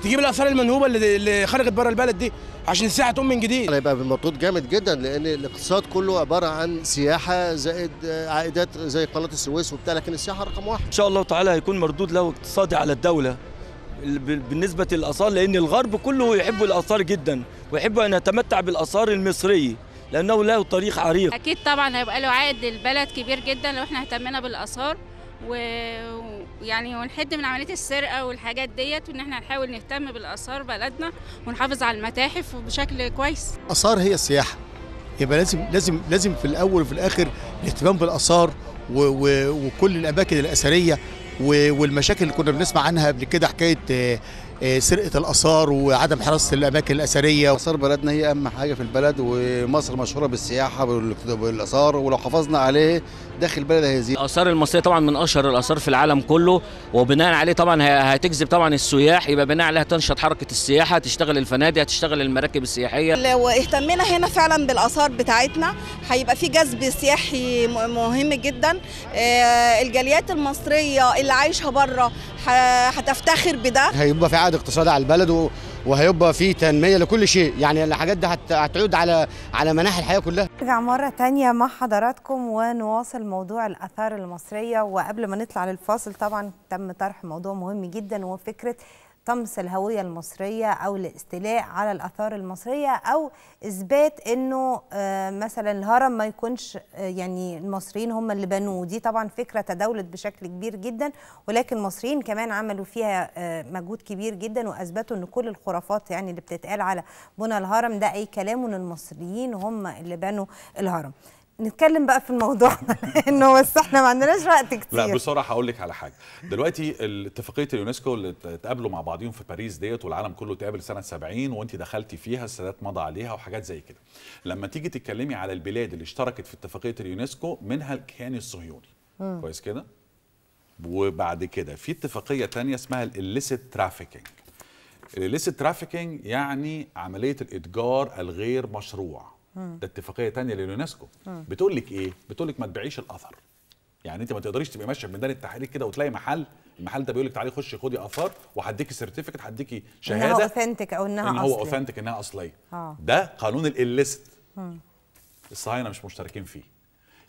تجيب الاثار المنهوبه اللي خرجت بره البلد دي عشان الساحه تقوم من جديد هيبقى مردود جامد جدا لان الاقتصاد كله عباره عن سياحه زائد آه، عائدات زي قناه السويس وبتاع لكن السياحه رقم واحد ان شاء الله تعالى هيكون مردود له اقتصادي على الدوله بالنسبة للآثار لأن الغرب كله يحب الآثار جدا ويحب أن يتمتع بالآثار المصرية لأنه له تاريخ عريق أكيد طبعا هيبقى له عائد للبلد كبير جدا لو احنا اهتمينا بالآثار ويعني ونحد من عملية السرقة والحاجات ديت وإن احنا نحاول نهتم بالآثار بلدنا ونحافظ على المتاحف بشكل كويس آثار هي السياحة يبقى لازم لازم لازم في الأول وفي الآخر الاهتمام بالآثار وكل الأماكن الأثرية والمشاكل اللي كنا بنسمع عنها قبل كده حكايه آه، آه، سرقه الاثار وعدم حراسه الاماكن الاثريه اثار بلدنا هي اهم حاجه في البلد ومصر مشهوره بالسياحه والاثار ولو حافظنا عليه داخل البلد هيزيد الاثار المصريه طبعا من اشهر الاثار في العالم كله وبناء عليه طبعا هتجذب طبعا السياح يبقى بناء عليها تنشط حركه السياحه تشتغل الفنادق هتشتغل المراكب السياحيه لو اهتمينا هنا فعلا بالاثار بتاعتنا هيبقى في جذب سياحي مهم جدا آه، الجاليات المصريه اللي عايشه بره هتفتخر بده هيبقى في هيساعد اقتصادي على البلد وهيبقى في تنميه لكل شيء يعني الحاجات دي هتعود على على مناحي الحياه كلها نرجع مره تانية مع حضراتكم ونواصل موضوع الاثار المصريه وقبل ما نطلع للفاصل طبعا تم طرح موضوع مهم جدا وفكره طمس الهوية المصرية أو الاستيلاء على الآثار المصرية أو إثبات أنه آه، مثلا الهرم ما يكونش آه، يعني المصريين هم اللي بنوه دي طبعا فكرة تداولت بشكل كبير جدا ولكن المصريين كمان عملوا فيها آه، مجهود كبير جدا وأثبتوا أن كل الخرافات يعني اللي بتتقال على بنى الهرم ده أي كلام أن المصريين هم اللي بنوا الهرم نتكلم بقى في الموضوع انه بس احنا ما عندناش وقت كتير لا بصراحه هقول لك على حاجه دلوقتي اتفاقيه اليونسكو اللي اتقابلوا مع بعضهم في باريس ديت والعالم كله اتقابل سنه 70 وانت دخلتي فيها السادات مضى عليها وحاجات زي كده لما تيجي تتكلمي على البلاد اللي اشتركت في اتفاقيه اليونسكو منها الكيان الصهيوني كويس كده وبعد كده في اتفاقيه تانية اسمها الليست ترافيكينج الليست ترافيكينج يعني عمليه الاتجار الغير مشروع ده اتفاقيه تانية لليونسكو بتقول لك ايه بتقول لك ما تبيعيش الاثر يعني انت ما تقدريش تبقي ماشيه في ميدان التحرير كده وتلاقي محل المحل ده بيقول لك تعالي خشي خدي اثار وهديكي سيرتيفيكت هديكي شهاده انها اوثنتك او انها إن هو اوثنتك انها اصليه آه. ده قانون الاليست الصهاينه مش مشتركين فيه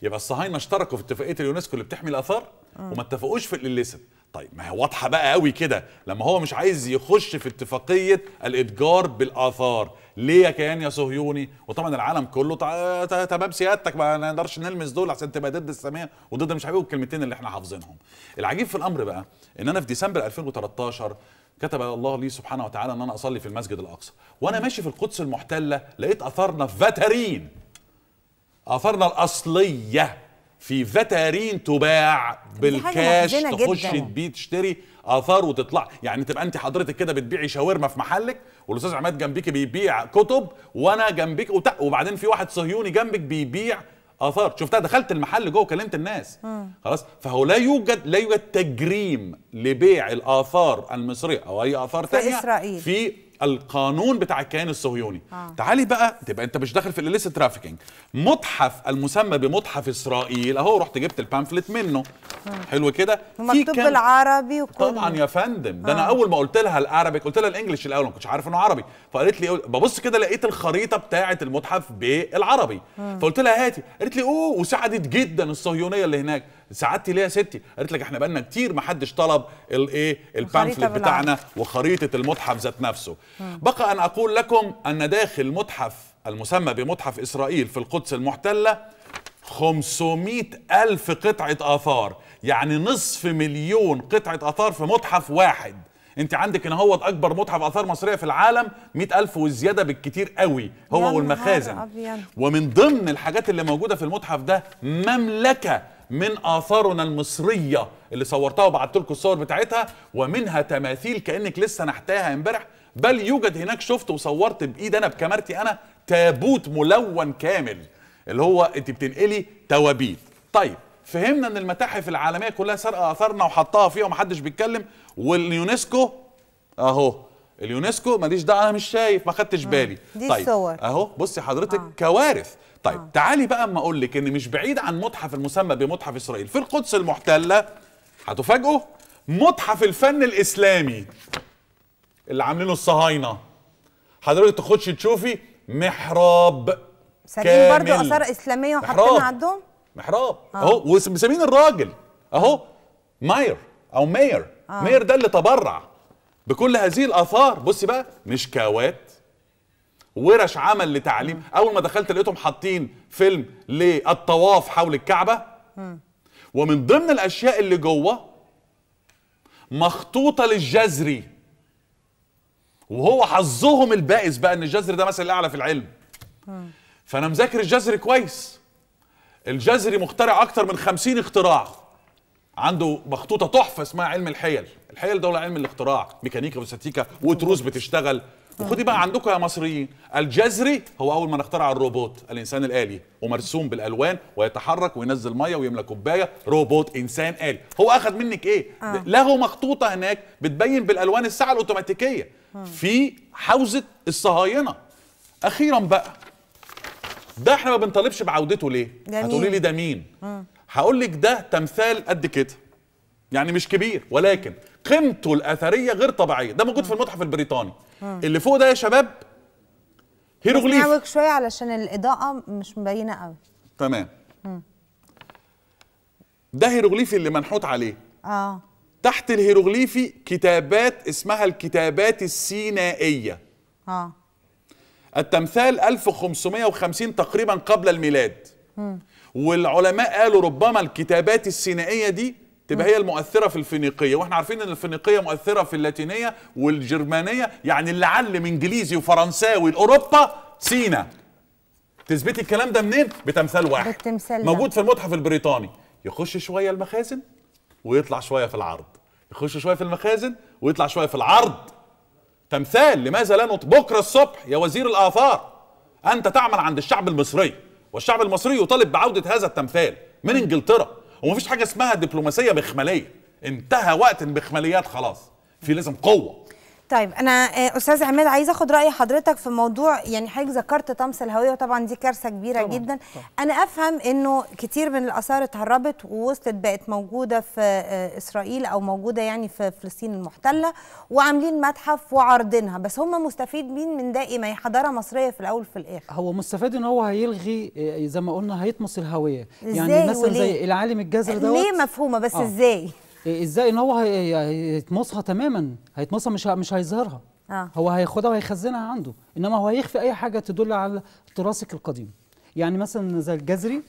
يبقى الصهاينه اشتركوا في اتفاقيه اليونسكو اللي بتحمي الاثار وما اتفقوش في الاليست طيب ما هي واضحه بقى قوي كده لما هو مش عايز يخش في اتفاقيه الاتجار بالاثار ليه يا كيان يا صهيوني وطبعا العالم كله تمام سيادتك ما نقدرش نلمس دول عشان تبقى ضد الساميه وضد مش عارف إيه والكلمتين اللي احنا حافظينهم العجيب في الامر بقى ان انا في ديسمبر 2013 كتب الله لي سبحانه وتعالى ان انا اصلي في المسجد الاقصى وانا ماشي في القدس المحتله لقيت اثارنا في فاترين اثارنا الاصليه في فاتارين تباع بالكاش تخش تبيع تشتري اثار وتطلع يعني تبقى انت حضرتك كده بتبيعي شاورما في محلك والاستاذ عماد جنبيك بيبيع كتب وانا جنبيك وت... وبعدين في واحد صهيوني جنبك بيبيع اثار شفتها دخلت المحل جوه كلمت الناس خلاص فهو لا يوجد لا يوجد تجريم لبيع الاثار المصريه او اي اثار ثانيه في, إسرائيل. في القانون بتاع الكيان الصهيوني آه. تعالي بقى تبقى انت مش داخل في الليس ترافيكينج متحف المسمى بمتحف اسرائيل اهو رحت جبت البامفلت منه آه. حلو كده مكتوب كان... بالعربي وكل طبعا يا فندم ده آه. انا اول ما قلت لها العربي قلت لها الانجليش الاول ما كنتش عارف انه عربي فقالت لي ببص كده لقيت الخريطه بتاعه المتحف بالعربي آه. فقلت لها هاتي قالت لي اوه وساعدت جدا الصهيونيه اللي هناك سعادتي ليه يا ستي قالت لك احنا بقالنا كتير ما حدش طلب الايه البامفلت بتاعنا وخريطه المتحف ذات نفسه بقى ان اقول لكم ان داخل متحف المسمى بمتحف اسرائيل في القدس المحتله 500 ألف قطعة آثار يعني نصف مليون قطعة آثار في متحف واحد انت عندك هنا هو اكبر متحف اثار مصريه في العالم 100000 وزياده بالكتير قوي هو والمخازن ومن ضمن الحاجات اللي موجوده في المتحف ده مملكه من اثارنا المصريه اللي صورتها وبعت لكم الصور بتاعتها ومنها تماثيل كانك لسه نحتاها امبارح بل يوجد هناك شفت وصورت بايد انا بكاميرتي انا تابوت ملون كامل اللي هو انت بتنقلي توابيت طيب فهمنا ان المتاحف العالميه كلها سرقه اثارنا وحطها فيها ومحدش بيتكلم واليونسكو اهو اليونسكو ماليش دعوه انا مش شايف ما خدتش بالي دي طيب صور. اهو بصي حضرتك آه. كوارث طيب آه. تعالي بقى اما اقول لك ان مش بعيد عن متحف المسمى بمتحف اسرائيل في القدس المحتله هتفاجئوا متحف الفن الاسلامي اللي عاملينه الصهاينه حضرتك تخش تشوفي محراب سليم برضه اثار اسلاميه وحاطينها عندهم محراب آه. اهو ومسمين الراجل اهو ماير او ماير آه. ماير ده اللي تبرع بكل هذه الاثار بصي بقى مش كاوات ورش عمل لتعليم اول ما دخلت لقيتهم حاطين فيلم للطواف حول الكعبه ومن ضمن الاشياء اللي جوه مخطوطه للجزري وهو حظهم البائس بقى ان الجزري ده مثل الاعلى في العلم فانا مذاكر الجزري كويس الجزري مخترع اكتر من خمسين اختراع عنده مخطوطه تحفه اسمها علم الحيل الحيل ده علم الاختراع ميكانيكا وستاتيكا وتروس بتشتغل وخدي بقى عندكم يا مصريين الجزري هو اول من اخترع الروبوت الانسان الالي ومرسوم بالالوان ويتحرك وينزل ميه ويملى كوبايه روبوت انسان الي هو اخذ منك ايه آه. له مخطوطه هناك بتبين بالالوان الساعه الاوتوماتيكيه آه. في حوزه الصهاينه اخيرا بقى ده احنا ما بنطالبش بعودته ليه هتقولي لي ده مين آه. هقول لك ده تمثال قد كده يعني مش كبير ولكن قيمته الاثريه غير طبيعيه ده موجود في المتحف البريطاني اللي فوق ده يا شباب هيروغليف نعوج شويه علشان الاضاءه مش مبينه قوي تمام ده هيروغليفي اللي منحوت عليه اه تحت الهيروغليفي كتابات اسمها الكتابات السينائيه اه التمثال 1550 تقريبا قبل الميلاد م. والعلماء قالوا ربما الكتابات السينائيه دي تبقى هي المؤثره في الفينيقيه واحنا عارفين ان الفينيقيه مؤثره في اللاتينيه والجرمانيه يعني اللي علم انجليزي وفرنساوي لاوروبا سينا تثبتي الكلام ده منين بتمثال واحد بالتمثال موجود في المتحف البريطاني يخش شويه المخازن ويطلع شويه في العرض يخش شويه في المخازن ويطلع شويه في العرض تمثال لماذا لا نط بكره الصبح يا وزير الاثار انت تعمل عند الشعب المصري والشعب المصري يطالب بعوده هذا التمثال من انجلترا ومفيش حاجه اسمها دبلوماسيه باخماليه انتهى وقت البخماليات خلاص في لازم قوه طيب انا آه، استاذ عماد عايزه اخد راي حضرتك في موضوع يعني حضرتك ذكرت طمس الهويه وطبعا دي كارثه كبيره طبعا جدا طبعا. انا افهم انه كتير من الاثار اتهربت ووصلت بقت موجوده في آه، اسرائيل او موجوده يعني في فلسطين المحتله وعاملين متحف وعارضينها بس هم مستفيدين من ده ايه ما هي حضاره مصريه في الاول وفي الاخر هو مستفاد ان هو هيلغي آه، زي ما قلنا هيطمس الهويه يعني مثلا زي العالم الجزري دوت ليه مفهومه بس آه. ازاي ازاي ان هو هيطمسها تماما هيطمسها مش مش هيظهرها آه. هو هياخدها وهيخزنها عنده انما هو هيخفي اي حاجه تدل على تراثك القديم يعني مثلا زي الجزري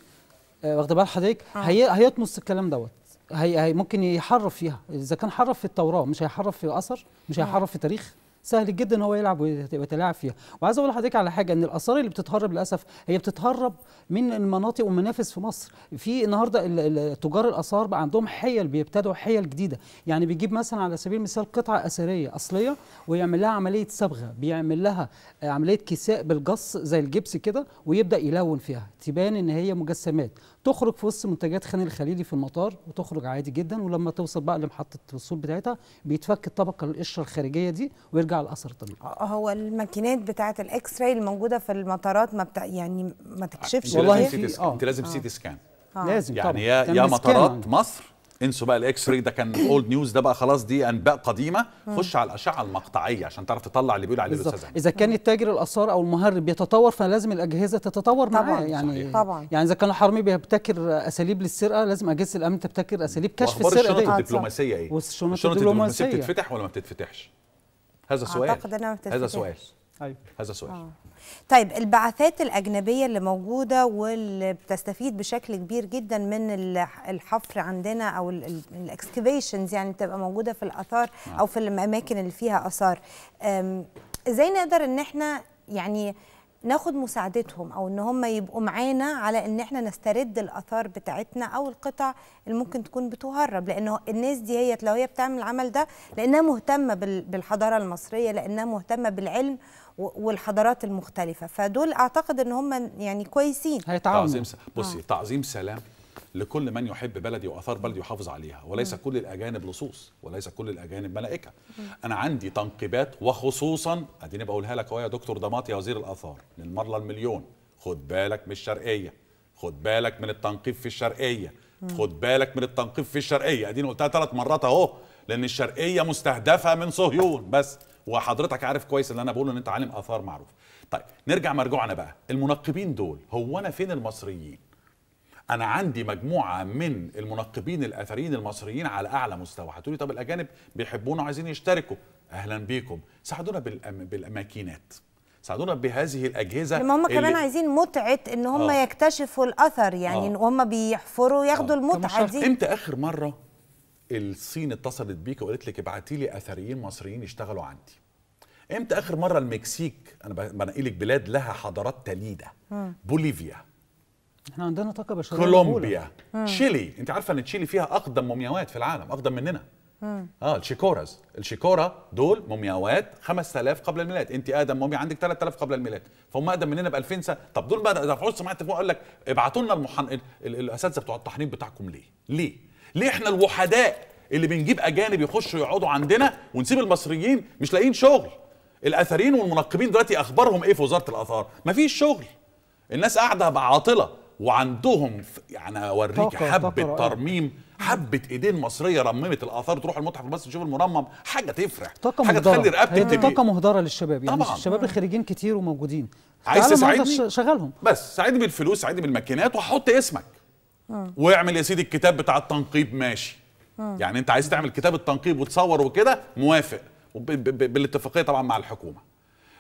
آه، واخده بال حضرتك آه. هيطمس الكلام دوت هي ممكن يحرف فيها اذا كان حرف في التوراه مش هيحرف في اثر مش آه. هيحرف في تاريخ سهل جدا ان هو يلعب ويتلاعب فيها وعايز اقول لحضرتك على حاجه ان الاثار اللي بتتهرب للاسف هي بتتهرب من المناطق والمنافس في مصر في النهارده تجار الاثار بقى عندهم حيل بيبتدعوا حيل جديده يعني بيجيب مثلا على سبيل المثال قطعه اثريه اصليه ويعمل لها عمليه صبغه بيعمل لها عمليه كساء بالجص زي الجبس كده ويبدا يلون فيها تبان ان هي مجسمات تخرج في وسط منتجات خان الخليلي في المطار وتخرج عادي جدا ولما توصل بقى لمحطه الوصول بتاعتها بيتفك الطبقه القشره الخارجيه دي ويرجع الاثر الطبيعي. اه، اه، هو الماكينات بتاعه الاكس راي الموجوده في المطارات ما بتا... يعني ما آه، تكشفش والله انت لازم سي تي سكان لازم يعني طبعا. يا يا مطارات مصر انسوا بقى الاكس راي ده كان اولد نيوز ده بقى خلاص دي انباء قديمه خش على الاشعه المقطعيه عشان تعرف تطلع اللي بيقول عليه الاستاذ اذا كان التاجر الاثار او المهرب بيتطور فلازم الاجهزه تتطور معاه يعني طبعا يعني اذا كان الحرامي بيبتكر اساليب للسرقه لازم اجهزه الامن تبتكر اساليب كشف السرقه دي الدبلوماسيه ايه الشنطه الدبلوماسيه بتتفتح ولا ما بتتفتحش هذا سؤال اعتقد انها ما بتتفتحش هذا سؤال ايوه هذا سؤال آه. طيب البعثات الأجنبية اللي موجودة واللي بتستفيد بشكل كبير جدا من الحفر عندنا أو الإكسكيفيشنز يعني بتبقى موجودة في الآثار نعم. أو في الأماكن اللي فيها آثار إزاي نقدر إن إحنا يعني ناخد مساعدتهم او ان هم يبقوا معانا على ان احنا نسترد الاثار بتاعتنا او القطع اللي ممكن تكون بتهرب لان الناس دي هي لو هي بتعمل العمل ده لانها مهتمه بالحضاره المصريه لانها مهتمه بالعلم والحضارات المختلفه فدول اعتقد ان هم يعني كويسين تعظيم س... بصي آه. تعظيم سلام لكل من يحب بلدي واثار بلدي يحافظ عليها وليس م. كل الاجانب لصوص وليس كل الاجانب ملائكه م. انا عندي تنقيبات وخصوصا اديني بقولها لك اهو يا دكتور ضماطي يا وزير الاثار للمره المليون خد بالك من الشرقيه خد بالك من التنقيب في الشرقيه م. خد بالك من التنقيب في الشرقيه اديني قلتها ثلاث مرات اهو لان الشرقيه مستهدفه من صهيون بس وحضرتك عارف كويس اللي انا بقوله ان انت عالم اثار معروف طيب نرجع مرجوعنا بقى المنقبين دول هو انا فين المصريين انا عندي مجموعه من المنقبين الاثريين المصريين على اعلى مستوى هتقولي طب الاجانب بيحبونا وعايزين يشتركوا اهلا بيكم ساعدونا بالأم... بالاماكينات ساعدونا بهذه الاجهزه لما هم اللي... كمان عايزين متعه ان هم آه. يكتشفوا الاثر يعني آه. ان هم بيحفروا ياخدوا آه. المتعه دي امتى اخر مره الصين اتصلت بيك وقالت لك ابعتي لي اثريين مصريين يشتغلوا عندي امتى اخر مره المكسيك انا بنقي لك بلاد لها حضارات تليده بوليفيا احنا عندنا طاقه بشريه كولومبيا تشيلي انت عارفه ان تشيلي فيها اقدم مومياوات في العالم اقدم مننا اه الشيكوراز الشيكورا دول مومياوات 5000 قبل الميلاد انت ادم موميا عندك 3000 قبل الميلاد فهم اقدم مننا ب 2000 سنه طب دول بقى رفعوا سمعت التليفون قال لك ابعتوا لنا المحن... الاساتذه بتوع التحنيط بتاعكم ليه ليه ليه احنا الوحداء اللي بنجيب اجانب يخشوا يقعدوا عندنا ونسيب المصريين مش لاقيين شغل الاثريين والمنقبين دلوقتي اخبارهم ايه في وزاره الاثار مفيش شغل الناس قاعده عاطله وعندهم يعني اوريك حبه ترميم حبه ايدين مصريه رممت الاثار تروح المتحف المصري تشوف المرمم حاجه تفرح طاقه حاجه مهدرة. تخلي رقبتك تبقى طاقه مهدره للشباب يعني طبعا. الشباب الخريجين كتير وموجودين عايز تساعدني شغلهم بس ساعدني بالفلوس ساعدني بالماكينات وحط اسمك آه. واعمل يا سيدي الكتاب بتاع التنقيب ماشي آه. يعني انت عايز تعمل كتاب التنقيب وتصور وكده موافق بالاتفاقيه طبعا مع الحكومه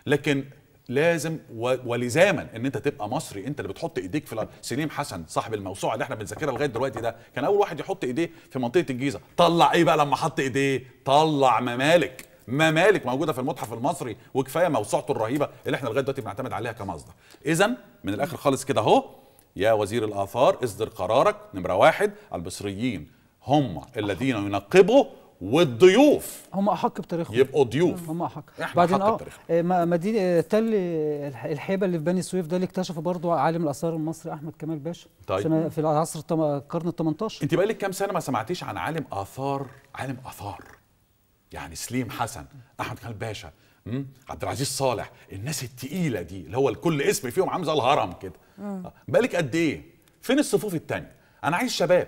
لكن لازم ولزاما ان انت تبقى مصري انت اللي بتحط ايديك في سليم حسن صاحب الموسوعه اللي احنا بنذاكرها لغايه دلوقتي ده كان اول واحد يحط ايديه في منطقه الجيزه طلع ايه بقى لما حط ايديه طلع ممالك ممالك موجوده في المتحف المصري وكفايه موسوعته الرهيبه اللي احنا لغايه دلوقتي بنعتمد عليها كمصدر اذا من الاخر خالص كده اهو يا وزير الاثار اصدر قرارك نمره واحد المصريين هم الذين ينقبوا والضيوف هم احق بتاريخهم يبقوا ضيوف هم احق بعدين اه, آه، ما دي آه، تل آه، الحيبه اللي في بني سويف ده اللي اكتشفه برضه عالم الاثار المصري احمد كمال باشا طيب. في العصر القرن ال 18 انت بقالك كام سنه ما سمعتيش عن عالم اثار عالم اثار يعني سليم حسن احمد كمال باشا عبد العزيز صالح الناس التقيله دي اللي هو الكل اسم فيهم عامل زي الهرم كده بقالك قد ايه فين الصفوف الثانيه انا عايز شباب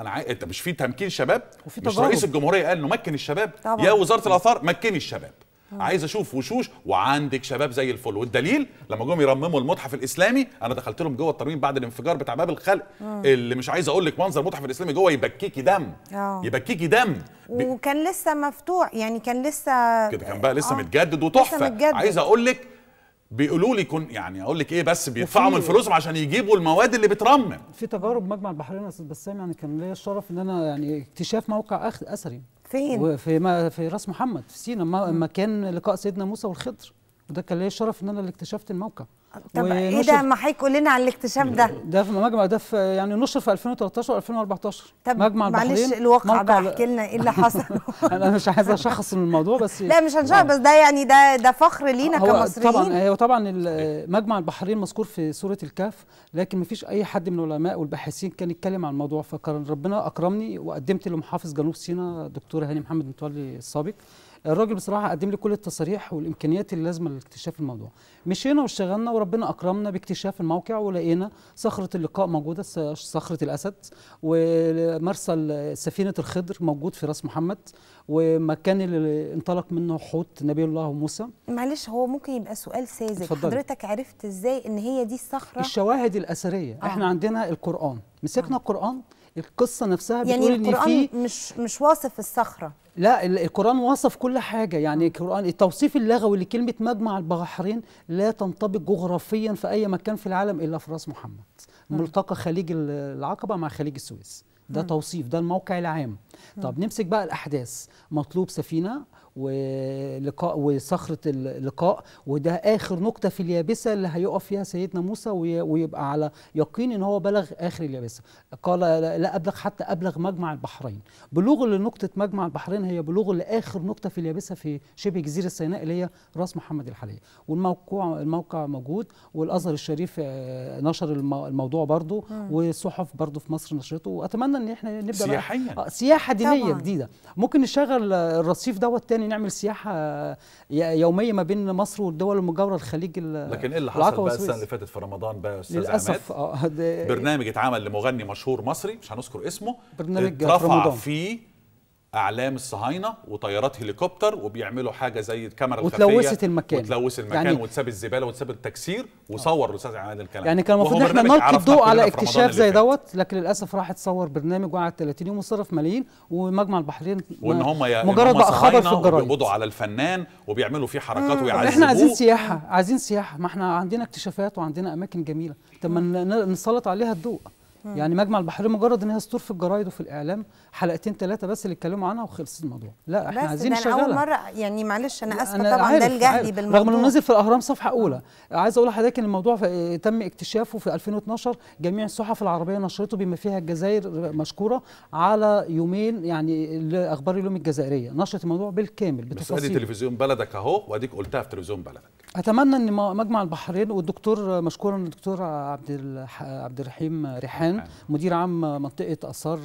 انا عاي... انت مش في تمكين شباب وفي مش رئيس الجمهوريه قال نمكن الشباب طبعا. يا وزاره الاثار مكني الشباب أوه. عايز اشوف وشوش وعندك شباب زي الفل والدليل لما جم يرمموا المتحف الاسلامي انا دخلت لهم جوه الترميم بعد الانفجار بتاع باب الخلق أوه. اللي مش عايز اقول لك منظر المتحف الاسلامي جوه يبكيكي دم أوه. يبكيكي دم ب... وكان لسه مفتوح يعني كان لسه كده كان بقى لسه أوه. متجدد وتحفه عايز اقول لك بيقولوا لي كن يعني اقول لك ايه بس بيدفعوا من فلوسهم عشان يجيبوا المواد اللي بترمم في تجارب مجمع البحرين يا استاذ بسام يعني كان ليا الشرف ان انا يعني اكتشاف موقع أخ... اثري فين في ما في راس محمد في سينا مكان لقاء سيدنا موسى والخضر وده كان ليا الشرف ان انا اللي اكتشفت الموقع طب ايه ده ما حضرتك قول لنا عن الاكتشاف ده ده في مجمع ده في يعني نشر في 2013 و2014 طب مجمع معلش الواقع بقى احكي لنا ايه اللي حصل انا مش عايز اشخص من الموضوع بس لا مش هنشخص يعني بس ده يعني ده ده فخر لينا كمصريين طبعا هو طبعا مجمع البحرين مذكور في سوره الكهف لكن ما فيش اي حد من العلماء والباحثين كان يتكلم عن الموضوع فكان ربنا اكرمني وقدمت لمحافظ جنوب سيناء دكتور هاني محمد متولي السابق الراجل بصراحه قدم لي كل التصاريح والامكانيات اللي لازمه لاكتشاف الموضوع مشينا واشتغلنا وربنا اكرمنا باكتشاف الموقع ولقينا صخره اللقاء موجوده صخره الاسد ومرسى سفينه الخضر موجود في راس محمد ومكان اللي انطلق منه حوت نبي الله موسى معلش هو ممكن يبقى سؤال ساذج حضرتك عرفت ازاي ان هي دي الصخره الشواهد الاثريه آه. احنا عندنا القران مسكنا آه. القران القصه نفسها يعني بتقول يعني القرآن ان في مش مش واصف الصخره لا القرآن وصف كل حاجة يعني القرآن التوصيف اللغوي لكلمة مجمع البحرين لا تنطبق جغرافيا في أي مكان في العالم إلا في راس محمد ملتقى خليج العقبة مع خليج السويس ده توصيف ده الموقع العام طب نمسك بقى الأحداث مطلوب سفينة ولقاء وصخره اللقاء وده اخر نقطه في اليابسه اللي هيقف فيها سيدنا موسى ويبقى على يقين ان هو بلغ اخر اليابسه قال لا ابلغ حتى ابلغ مجمع البحرين بلوغ لنقطه مجمع البحرين هي بلوغ لاخر نقطه في اليابسه في شبه جزيره سيناء اللي هي راس محمد الحاليه والموقع الموقع موجود والازهر الشريف آه، نشر الموضوع برضو والصحف برضو في مصر نشرته واتمنى ان احنا نبدا سياحيا آه، سياحه دينيه طبعا. جديده ممكن نشغل الرصيف دوت تاني نعمل سياحه يوميه ما بين مصر والدول المجاوره الخليج لكن ايه اللي حصل بقى السنه اللي فاتت في رمضان بقى يا استاذ للاسف آه، برنامج اتعمل لمغني مشهور مصري مش هنذكر اسمه برنامج اترفع فيه اعلام الصهاينه وطيارات هليكوبتر وبيعملوا حاجه زي الكاميرا الخفيه وتلوثت المكان وتلوث المكان يعني وتساب الزباله وتساب التكسير وصور الاستاذ عماد الكلام يعني كان المفروض احنا نلقي الضوء على اكتشاف زي دوت لكن للاسف راح تصور برنامج وقعد 30 يوم وصرف ملايين ومجمع البحرين وان هم مجرد بقى خبر في الجرايد بيقبضوا على الفنان وبيعملوا فيه حركات آه احنا عايزين سياحه عايزين سياحه ما احنا عندنا اكتشافات وعندنا اماكن جميله طب ما نسلط عليها الضوء يعني مجمع البحرين مجرد ان هي سطور في الجرايد وفي الاعلام حلقتين ثلاثه بس اللي اتكلموا عنها وخلص الموضوع لا احنا عايزين نشغلها اول مره يعني معلش انا اسفه طبعا ده الجهل بالموضوع رغم انه نزل في الاهرام صفحه اولى عايز اقول لحضرتك ان الموضوع تم اكتشافه في 2012 جميع الصحف العربيه نشرته بما فيها الجزائر مشكوره على يومين يعني اخبار اليوم الجزائريه نشرت الموضوع بالكامل بتفاصيل بس تلفزيون بلدك اهو واديك قلتها في تلفزيون بلدك اتمنى ان مجمع البحرين والدكتور مشكورا الدكتور عبد عبد الرحيم ريحان مدير عام منطقه اثار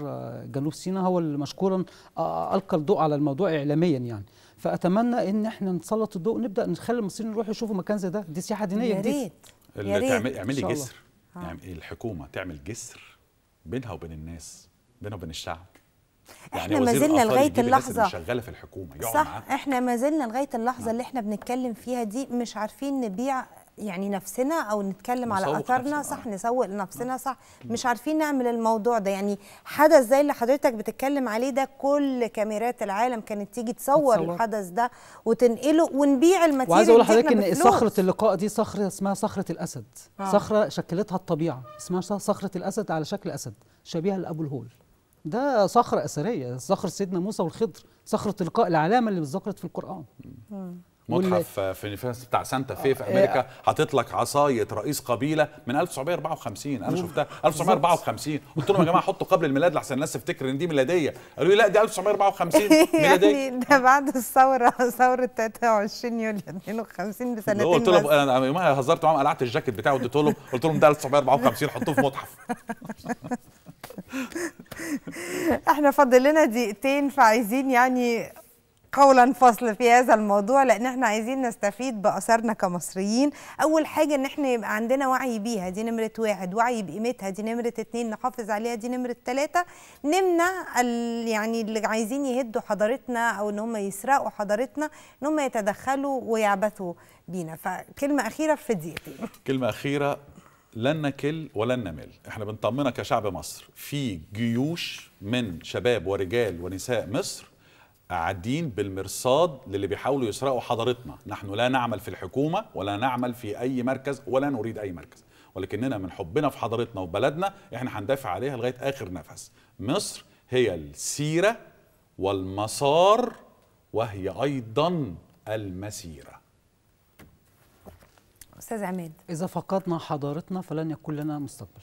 جنوب سيناء هو اللي مشكورا آه، القى الضوء على الموضوع اعلاميا يعني فاتمنى ان احنا نسلط الضوء نبدا نخلي المصريين يروحوا يشوفوا مكان زي ده دي سياحه دينيه جديده يا ريت اعملي جسر يعني الحكومه تعمل جسر بينها وبين الناس بينها وبين الشعب يعني احنا يعني ما زلنا لغايه اللحظه شغاله في الحكومه صح احنا ما زلنا لغايه اللحظه نعم. اللي احنا بنتكلم فيها دي مش عارفين نبيع يعني نفسنا او نتكلم على اثرنا صح آه. نسوق لنفسنا صح مش عارفين نعمل الموضوع ده يعني حدث زي اللي حضرتك بتتكلم عليه ده كل كاميرات العالم كانت تيجي تصور بتصور. الحدث ده وتنقله ونبيع الماتيريال وعايز اقول لحضرتك ان صخره اللقاء دي صخره اسمها صخره الاسد آه. صخره شكلتها الطبيعه اسمها صخره الاسد على شكل اسد شبيهه لابو الهول ده صخره اثريه صخره سيدنا موسى والخضر صخره اللقاء العلامه اللي اتذكرت في القران م. متحف في بتاع سانتا آه، في في امريكا حاطط آه. لك عصايه رئيس قبيله من 1954 انا شفتها 1954 قلت لهم يا جماعه حطوا قبل الميلاد لحسن الناس تفتكر ان دي ميلاديه قالوا لي لا دي 1954 يعني ميلاديه يعني ده بعد الثوره ثوره 23 يوليو 52 بسنتين قلت لهم انا يومها هزرت معاهم قلعت الجاكيت بتاعه اديته لهم قلت لهم ده 1954 حطوه في متحف احنا فاضل لنا دقيقتين فعايزين يعني قولا فصل في هذا الموضوع لان احنا عايزين نستفيد باثارنا كمصريين اول حاجه ان احنا يبقى عندنا وعي بيها دي نمره واحد وعي بقيمتها دي نمره اتنين نحافظ عليها دي نمره تلاته نمنع يعني اللي عايزين يهدوا حضارتنا او ان هم يسرقوا حضارتنا ان هم يتدخلوا ويعبثوا بينا فكلمه اخيره في دقيقتين كلمه اخيره لن نكل ولن نمل احنا بنطمنك يا شعب مصر في جيوش من شباب ورجال ونساء مصر قاعدين بالمرصاد للي بيحاولوا يسرقوا حضارتنا نحن لا نعمل في الحكومة ولا نعمل في أي مركز ولا نريد أي مركز ولكننا من حبنا في حضارتنا وبلدنا احنا هندافع عليها لغاية آخر نفس مصر هي السيرة والمسار وهي أيضا المسيرة أستاذ عماد إذا فقدنا حضارتنا فلن يكون لنا مستقبل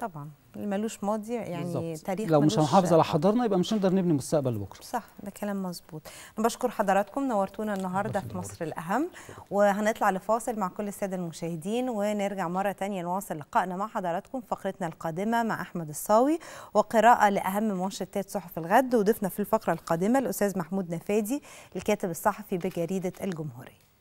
طبعا ملوش ماضي يعني بالزبط. تاريخ لو مش هنحافظ على حضارنا يبقى مش هنقدر نبني مستقبل بكره صح ده كلام مظبوط انا بشكر حضراتكم نورتونا النهارده في مصر الاهم وهنطلع لفاصل مع كل الساده المشاهدين ونرجع مره ثانيه نواصل لقائنا مع حضراتكم فقرتنا القادمه مع احمد الصاوي وقراءه لاهم منشطات صحف الغد وضيفنا في الفقره القادمه الاستاذ محمود نفادي الكاتب الصحفي بجريده الجمهوريه